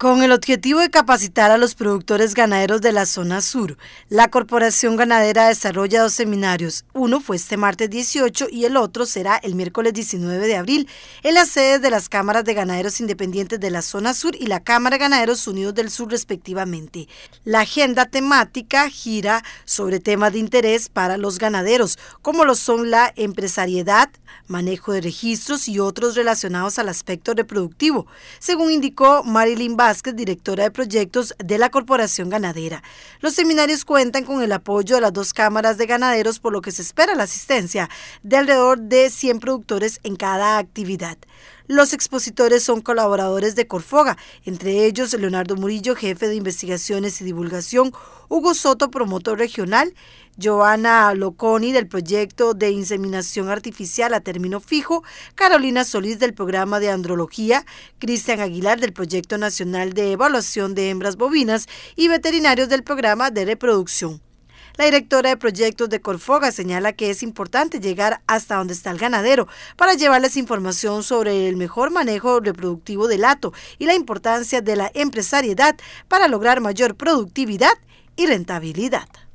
Con el objetivo de capacitar a los productores ganaderos de la zona sur, la Corporación Ganadera desarrolla dos seminarios. Uno fue este martes 18 y el otro será el miércoles 19 de abril en las sedes de las Cámaras de Ganaderos Independientes de la zona sur y la Cámara de Ganaderos Unidos del Sur respectivamente. La agenda temática gira sobre temas de interés para los ganaderos, como lo son la empresariedad, manejo de registros y otros relacionados al aspecto reproductivo, según indicó Marilyn Bar. Vázquez, directora de proyectos de la Corporación Ganadera. Los seminarios cuentan con el apoyo de las dos cámaras de ganaderos, por lo que se espera la asistencia de alrededor de 100 productores en cada actividad. Los expositores son colaboradores de Corfoga, entre ellos Leonardo Murillo, jefe de investigaciones y divulgación, Hugo Soto, promotor regional, Joana Loconi del proyecto de inseminación artificial a término fijo, Carolina Solís del programa de andrología, Cristian Aguilar del proyecto nacional de evaluación de hembras bovinas y veterinarios del programa de reproducción. La directora de proyectos de Corfoga señala que es importante llegar hasta donde está el ganadero para llevarles información sobre el mejor manejo reproductivo del hato y la importancia de la empresariedad para lograr mayor productividad y rentabilidad.